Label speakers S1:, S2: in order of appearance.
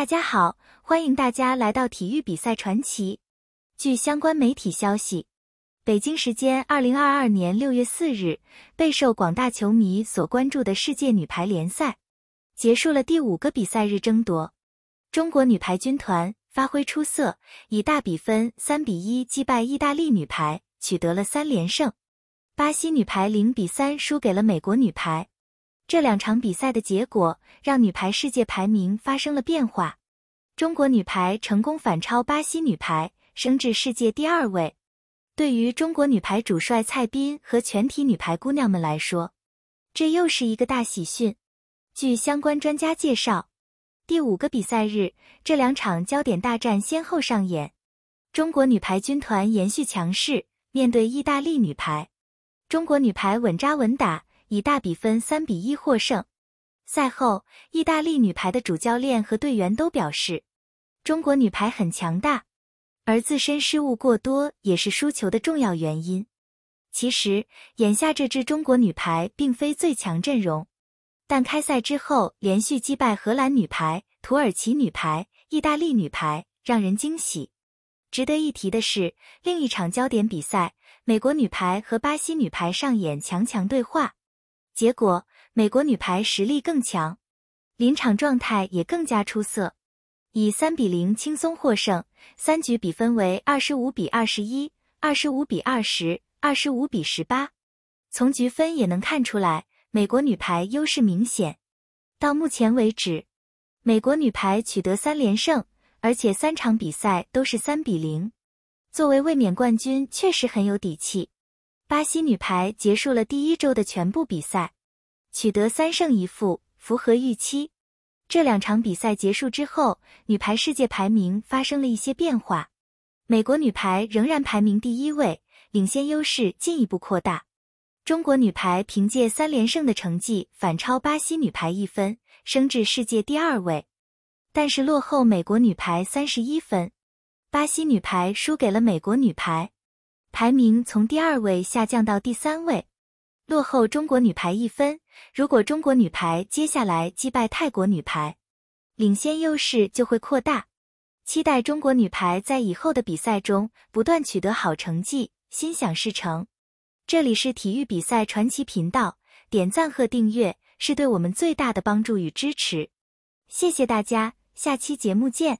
S1: 大家好，欢迎大家来到体育比赛传奇。据相关媒体消息，北京时间二零二二年六月四日，备受广大球迷所关注的世界女排联赛结束了第五个比赛日争夺。中国女排军团发挥出色，以大比分三比一击败意大利女排，取得了三连胜。巴西女排零比三输给了美国女排，这两场比赛的结果让女排世界排名发生了变化。中国女排成功反超巴西女排，升至世界第二位。对于中国女排主帅蔡斌和全体女排姑娘们来说，这又是一个大喜讯。据相关专家介绍，第五个比赛日，这两场焦点大战先后上演。中国女排军团延续强势，面对意大利女排，中国女排稳扎稳打，以大比分三比一获胜。赛后，意大利女排的主教练和队员都表示。中国女排很强大，而自身失误过多也是输球的重要原因。其实，眼下这支中国女排并非最强阵容，但开赛之后连续击败荷兰女排、土耳其女排、意大利女排，让人惊喜。值得一提的是，另一场焦点比赛，美国女排和巴西女排上演强强对话，结果美国女排实力更强，临场状态也更加出色。以三比零轻松获胜，三局比分为二十五比二十一、二十五比二十、二十五比十八。从局分也能看出来，美国女排优势明显。到目前为止，美国女排取得三连胜，而且三场比赛都是三比零。作为卫冕冠军，确实很有底气。巴西女排结束了第一周的全部比赛，取得三胜一负，符合预期。这两场比赛结束之后，女排世界排名发生了一些变化。美国女排仍然排名第一位，领先优势进一步扩大。中国女排凭借三连胜的成绩反超巴西女排一分，升至世界第二位，但是落后美国女排三十一分。巴西女排输给了美国女排，排名从第二位下降到第三位。落后中国女排一分，如果中国女排接下来击败泰国女排，领先优势就会扩大。期待中国女排在以后的比赛中不断取得好成绩，心想事成。这里是体育比赛传奇频道，点赞和订阅是对我们最大的帮助与支持，谢谢大家，下期节目见。